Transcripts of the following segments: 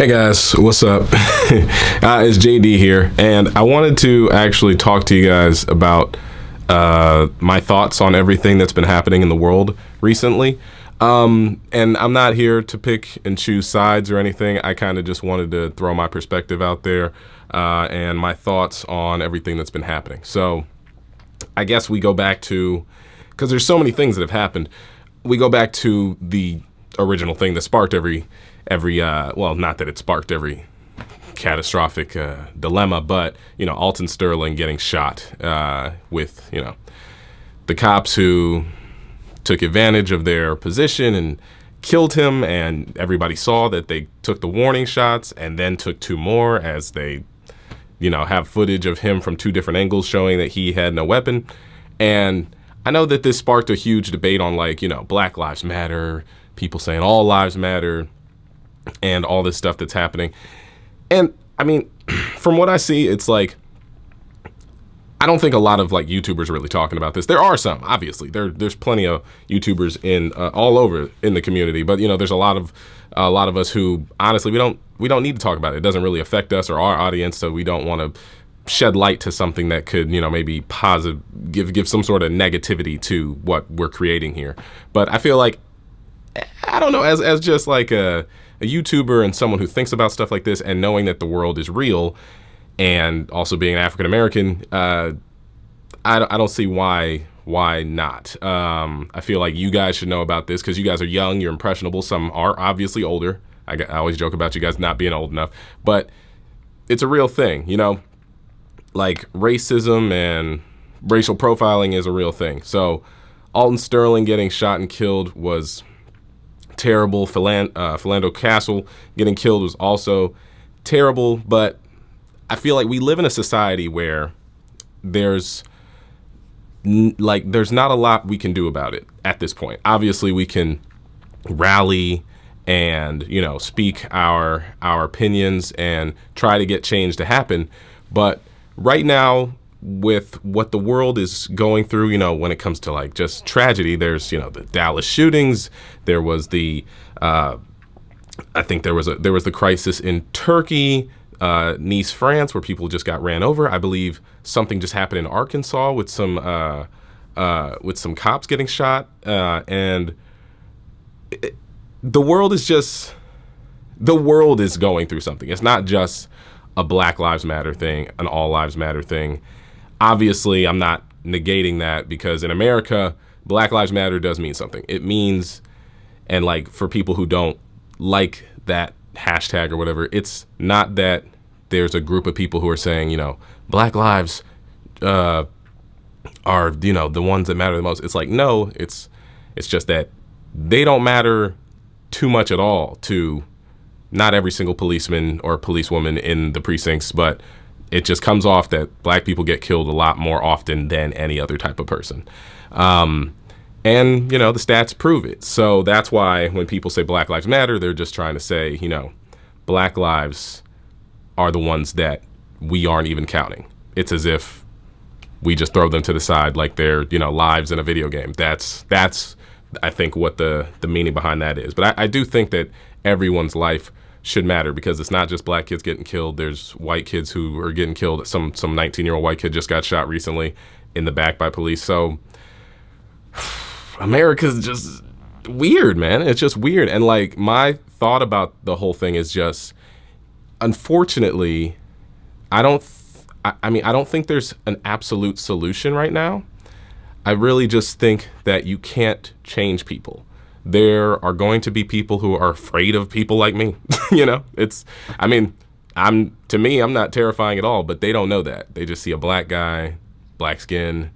Hey guys, what's up? uh, it's JD here, and I wanted to actually talk to you guys about uh, my thoughts on everything that's been happening in the world recently. Um, and I'm not here to pick and choose sides or anything. I kind of just wanted to throw my perspective out there uh, and my thoughts on everything that's been happening. So I guess we go back to, because there's so many things that have happened, we go back to the original thing that sparked every every uh, well, not that it sparked every catastrophic uh, dilemma, but you know Alton Sterling getting shot uh, with you know the cops who took advantage of their position and killed him, and everybody saw that they took the warning shots and then took two more as they you know have footage of him from two different angles showing that he had no weapon and. I know that this sparked a huge debate on like, you know, Black Lives Matter, people saying all lives matter and all this stuff that's happening. And I mean, from what I see, it's like I don't think a lot of like YouTubers are really talking about this. There are some, obviously. There, there's plenty of YouTubers in uh, all over in the community, but you know, there's a lot of uh, a lot of us who honestly we don't we don't need to talk about it. It doesn't really affect us or our audience, so we don't want to shed light to something that could you know maybe positive give give some sort of negativity to what we're creating here. But I feel like I don't know, as as just like a, a YouTuber and someone who thinks about stuff like this, and knowing that the world is real, and also being an African American, uh, I I don't see why why not? Um, I feel like you guys should know about this because you guys are young, you're impressionable. Some are obviously older. I, I, always joke about you guys not being old enough, but it's a real thing, you know? Like racism and racial profiling is a real thing. So Alton Sterling getting shot and killed was terrible. Philan- uh, Philando Castle getting killed was also terrible, but I feel like we live in a society where there's like there's not a lot we can do about it at this point. Obviously, we can rally and you know speak our our opinions and try to get change to happen, but right now with what the world is going through, you know, when it comes to like just tragedy, there's, you know, the Dallas shootings, there was the, uh, I think there was a, there was the crisis in Turkey, uh, Nice, France, where people just got ran over. I believe something just happened in Arkansas with some, uh, uh, with some cops getting shot. Uh, and it, the world is just, the world is going through something. It's not just a Black Lives Matter thing, an All Lives Matter thing Obviously, I'm not negating that because in America, Black Lives Matter does mean something. It means, and like for people who don't like that hashtag or whatever, it's not that there's a group of people who are saying, you know, Black lives uh, are, you know, the ones that matter the most. It's like, no, it's, it's just that they don't matter too much at all to not every single policeman or policewoman in the precincts, but it just comes off that black people get killed a lot more often than any other type of person. Um, and, you know, the stats prove it. So that's why when people say Black Lives Matter, they're just trying to say, you know, black lives are the ones that we aren't even counting. It's as if we just throw them to the side like they're, you know, lives in a video game. That's, that's I think, what the, the meaning behind that is. But I, I do think that everyone's life should matter because it's not just black kids getting killed. There's white kids who are getting killed. Some some 19 year old white kid just got shot recently in the back by police. So America's just weird, man. It's just weird. And like my thought about the whole thing is just, unfortunately, I don't. I, I mean, I don't think there's an absolute solution right now. I really just think that you can't change people there are going to be people who are afraid of people like me. you know, it's, I mean, I'm, to me, I'm not terrifying at all, but they don't know that. They just see a black guy, black skin,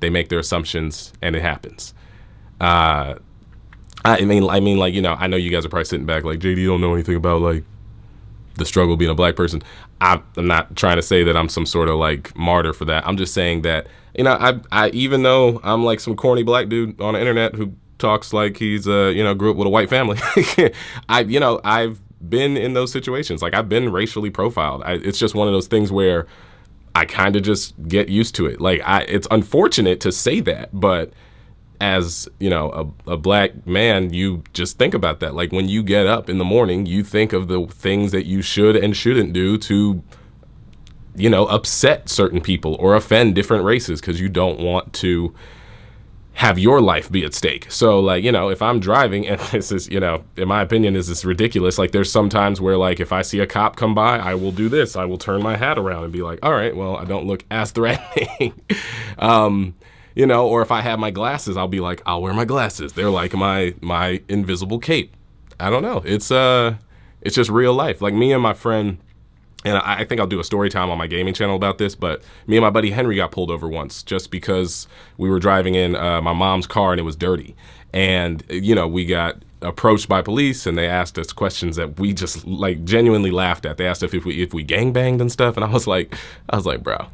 they make their assumptions and it happens. Uh, I mean, I mean, like, you know, I know you guys are probably sitting back like, JD, don't know anything about like the struggle being a black person. I, am not trying to say that I'm some sort of like martyr for that. I'm just saying that, you know, I, I, even though I'm like some corny black dude on the internet who talks like he's a uh, you know grew up with a white family. I you know I've been in those situations. Like I've been racially profiled. I, it's just one of those things where I kind of just get used to it. Like I, it's unfortunate to say that, but as you know a, a black man you just think about that like when you get up in the morning you think of the things that you should and shouldn't do to you know upset certain people or offend different races because you don't want to have your life be at stake. So like, you know, if I'm driving and this is, you know, in my opinion, is this ridiculous. Like there's some times where like, if I see a cop come by, I will do this. I will turn my hat around and be like, all right, well, I don't look as threatening. um, you know, or if I have my glasses, I'll be like, I'll wear my glasses. They're like my, my invisible cape. I don't know. It's, uh, it's just real life. Like me and my friend, and I, I, think I'll do a story time on my gaming channel about this, but me and my buddy Henry got pulled over once just because we were driving in uh, my mom's car and it was dirty. And, you know, we got approached by police and they asked us questions that we just like genuinely laughed at. They asked if, if we if we gang banged and stuff. And I was like, I was like, bro,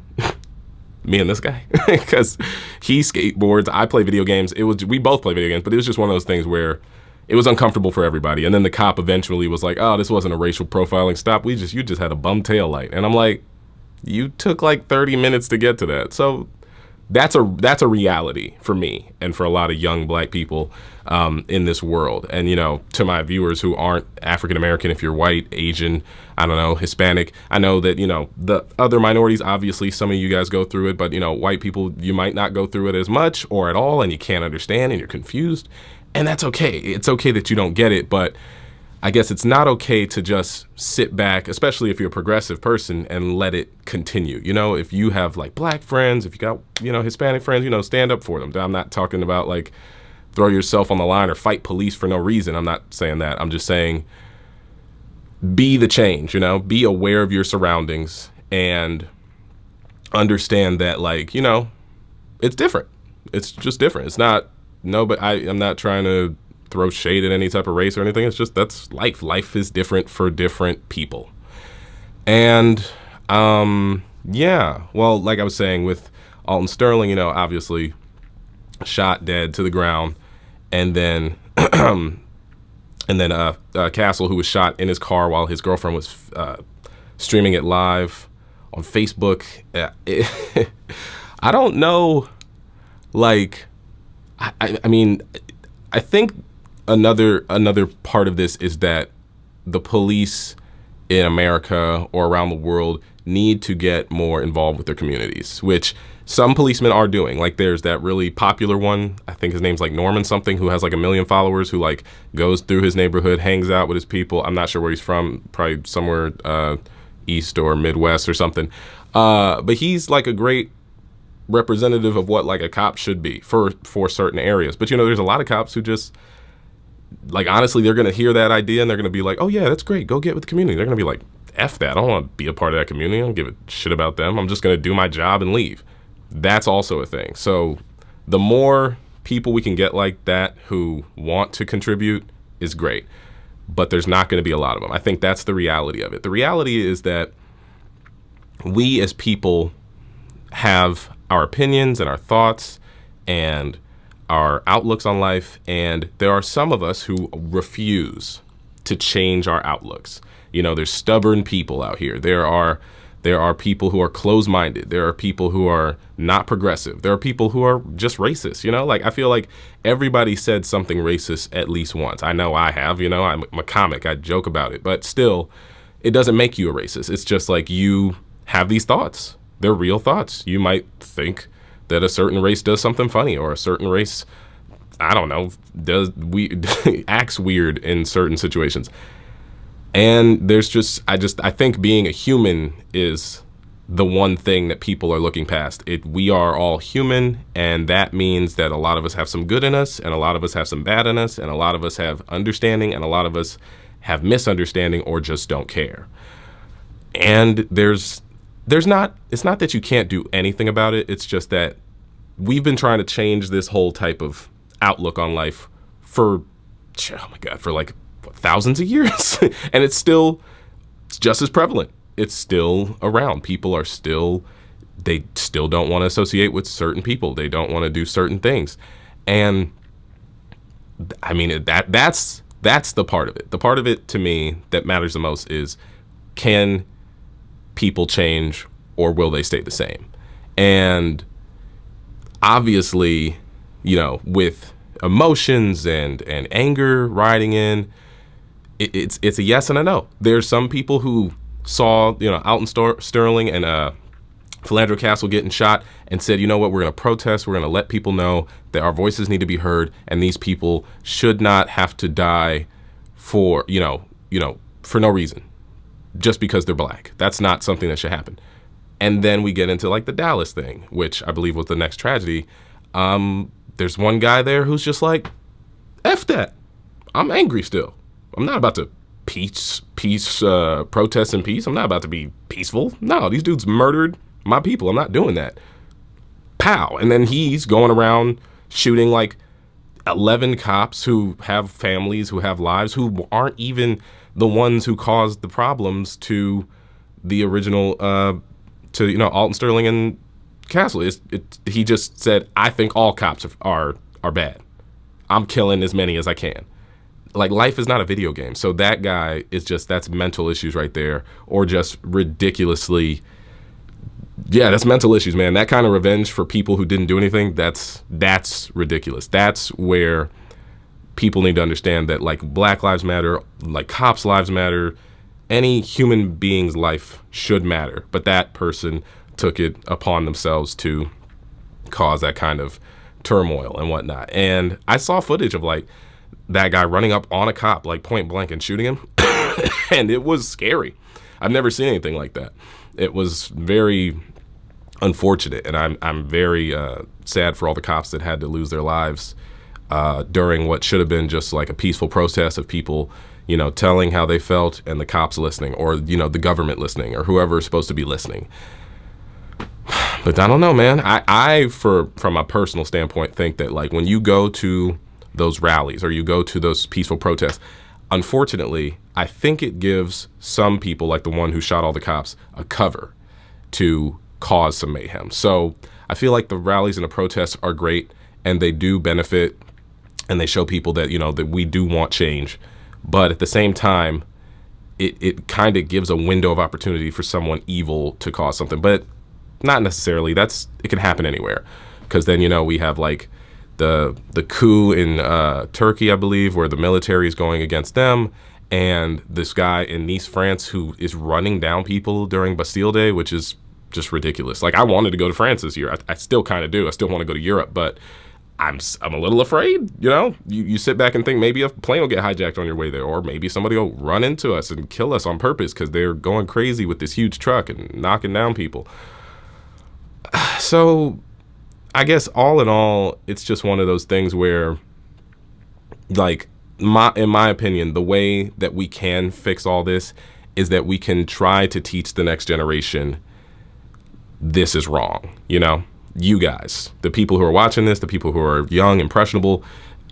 me and this guy because he skateboards. I play video games. It was we both play video games, but it was just one of those things where it was uncomfortable for everybody. And then the cop eventually was like, "Oh, this wasn't a racial profiling stop. We just you just had a bum tail light." And I'm like, "You took like 30 minutes to get to that." So that's a that's a reality for me and for a lot of young black people um, in this world. And you know, to my viewers who aren't African American, if you're white, Asian, I don't know, Hispanic, I know that you know the other minorities. Obviously, some of you guys go through it, but you know, white people, you might not go through it as much or at all, and you can't understand and you're confused. And that's okay. It's okay that you don't get it, but I guess it's not okay to just sit back, especially if you're a progressive person, and let it continue. You know, if you have like black friends, if you got, you know, Hispanic friends, you know, stand up for them. I'm not talking about like throw yourself on the line or fight police for no reason. I'm not saying that. I'm just saying be the change, you know, be aware of your surroundings and understand that, like, you know, it's different. It's just different. It's not no, but I, I'm not trying to throw shade at any type of race or anything. It's just that's life. Life is different for different people. And um, yeah, well, like I was saying with Alton Sterling, you know, obviously shot dead to the ground, and then and then uh, uh, Castle, who was shot in his car while his girlfriend was uh, streaming it live on Facebook. It, uh, I don't know, like I, I mean, I think another another part of this is that the police in America or around the world need to get more involved with their communities, which some policemen are doing. Like there's that really popular one, I think his name's like Norman something, who has like a million followers, who like goes through his neighborhood, hangs out with his people. I'm not sure where he's from, probably somewhere uh, east or Midwest or something. Uh, but he's like a great representative of what like a cop should be for for certain areas. But you know, there's a lot of cops who just like honestly, they're gonna hear that idea and they're gonna be like, "Oh yeah, that's great. Go get with the community." They're gonna be like, "F that. I don't want to be a part of that community. I don't give a shit about them. I'm just gonna do my job and leave." That's also a thing. So the more people we can get like that who want to contribute is great. But there's not going to be a lot of them. I think that's the reality of it. The reality is that we as people have our opinions and our thoughts and our outlooks on life. And there are some of us who refuse to change our outlooks. You know, there's stubborn people out here. There are there are people who are close minded There are people who are not progressive. There are people who are just racist, you know? Like, I feel like everybody said something racist at least once. I know I have, you know? I'm, I'm a comic. I joke about it. But still, it doesn't make you a racist. It's just like you have these thoughts their real thoughts. You might think that a certain race does something funny or a certain race I don't know, does we acts weird in certain situations. And there's just I just I think being a human is the one thing that people are looking past. It we are all human and that means that a lot of us have some good in us and a lot of us have some bad in us and a lot of us have understanding and a lot of us have misunderstanding or just don't care. And there's there's not it's not that you can't do anything about it it's just that we've been trying to change this whole type of outlook on life for oh my god for like what, thousands of years and it's still it's just as prevalent it's still around people are still they still don't want to associate with certain people they don't want to do certain things and i mean that that's that's the part of it the part of it to me that matters the most is can people change or will they stay the same? And obviously, you know, with emotions and and anger riding in, it, it's it's a yes and a no. There's some people who saw you know Alton Star- Sterling and uh, Philandro Castle getting shot and said, you know what, we're going to protest. We're going to let people know that our voices need to be heard, and these people should not have to die for you know you know for no reason just because they're black. That's not something that should happen. And then we get into like the Dallas thing, which I believe was the next tragedy. Um, there's one guy there who's just like, F that. I'm angry still. I'm not about to peace, peace, uh, protests and peace. I'm not about to be peaceful. No, these dudes murdered my people. I'm not doing that. Pow. And then he's going around shooting like 11 cops who have families, who have lives, who aren't even the ones who caused the problems to the original uh, to you know Alton Sterling and Castle. It's, it, he just said, I think all cops are, are are bad. I'm killing as many as I can. Like life is not a video game, so that guy is just that's mental issues right there, or just ridiculously. Yeah, that's mental issues, man. That kind of revenge for people who didn't do anything, that's that's ridiculous. That's where people need to understand that like Black Lives Matter, like cops' lives matter, any human being's life should matter. But that person took it upon themselves to cause that kind of turmoil and whatnot. And I saw footage of like that guy running up on a cop, like point blank, and shooting him. and it was scary. I've never seen anything like that. It was very unfortunate. And I'm, I'm very uh, sad for all the cops that had to lose their lives uh, during what should have been just like a peaceful protest of people, you know, telling how they felt and the cops listening or, you know, the government listening or whoever is supposed to be listening. But I don't know, man. I, I for from a personal standpoint, think that like when you go to those rallies or you go to those peaceful protests, unfortunately, I think it gives some people, like the one who shot all the cops, a cover to cause some mayhem. So I feel like the rallies and the protests are great and they do benefit and they show people that you know that we do want change but at the same time it, it kind of gives a window of opportunity for someone evil to cause something but not necessarily that's it can happen anywhere because then you know we have like the the coup in uh, Turkey I believe where the military is going against them and this guy in Nice France who is running down people during Bastille Day which is just ridiculous like I wanted to go to France this year I, I still kind of do I still want to go to Europe but I'm I'm a little afraid. You know, you, you sit back and think maybe a plane will get hijacked on your way there, or maybe somebody will run into us and kill us on purpose because they're going crazy with this huge truck and knocking down people. So, I guess all in all, it's just one of those things where, like my in my opinion, the way that we can fix all this is that we can try to teach the next generation this is wrong. You know you guys, the people who are watching this, the people who are young, impressionable,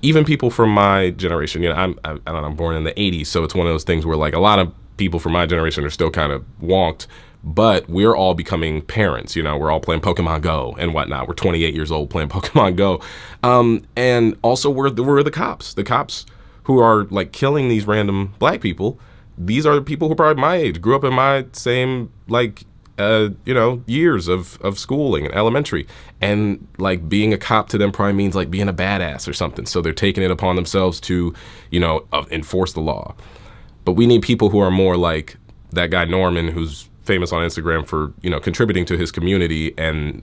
even people from my generation. You know, I'm I, I don't know, I'm born in the '80s, so it's one of those things where like a lot of people from my generation are still kind of wonked but we're all becoming parents. You know, we're all playing Pokemon Go and whatnot. We're 28 years old playing Pokemon Go, um, and also we're the, we're the cops. The cops who are like killing these random black people. These are people who are probably my age, grew up in my same like uh, you know, years of, of schooling and elementary. And like being a cop to them probably means like being a badass or something. So they're taking it upon themselves to, you know, uh, enforce the law. But we need people who are more like that guy Norman, who's famous on Instagram for, you know, contributing to his community and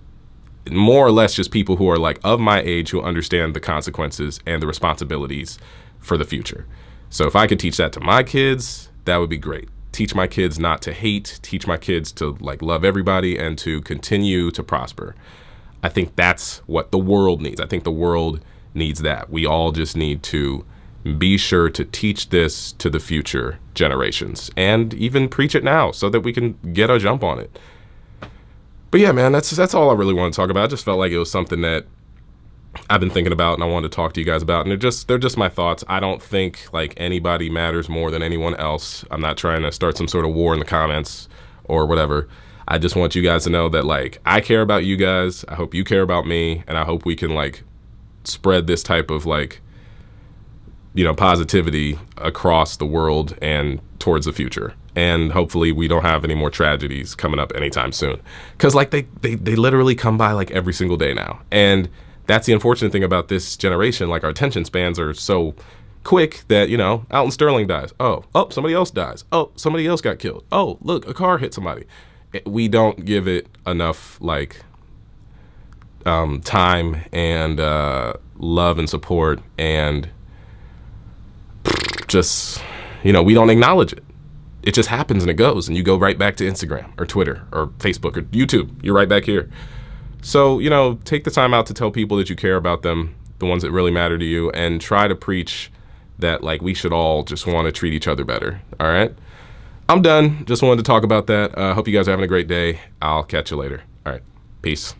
more or less just people who are like of my age who understand the consequences and the responsibilities for the future. So if I could teach that to my kids, that would be great teach my kids not to hate, teach my kids to like love everybody and to continue to prosper. I think that's what the world needs. I think the world needs that. We all just need to be sure to teach this to the future generations and even preach it now so that we can get a jump on it. But yeah, man, that's that's all I really want to talk about. I just felt like it was something that I've been thinking about and I wanted to talk to you guys about. And they're just they're just my thoughts. I don't think like anybody matters more than anyone else. I'm not trying to start some sort of war in the comments or whatever. I just want you guys to know that like I care about you guys. I hope you care about me and I hope we can like spread this type of like you know positivity across the world and towards the future and hopefully we don't have any more tragedies coming up anytime soon because like they, they they literally come by like every single day now and that's the unfortunate thing about this generation. Like our attention spans are so quick that you know Alton Sterling dies. Oh, oh, somebody else dies. Oh, somebody else got killed. Oh, look, a car hit somebody. We don't give it enough like um, time and uh, love and support and just you know we don't acknowledge it. It just happens and it goes, and you go right back to Instagram or Twitter or Facebook or YouTube. You're right back here. So, you know, take the time out to tell people that you care about them, the ones that really matter to you, and try to preach that, like, we should all just want to treat each other better. All right? I'm done. Just wanted to talk about that. I uh, hope you guys are having a great day. I'll catch you later. All right. Peace.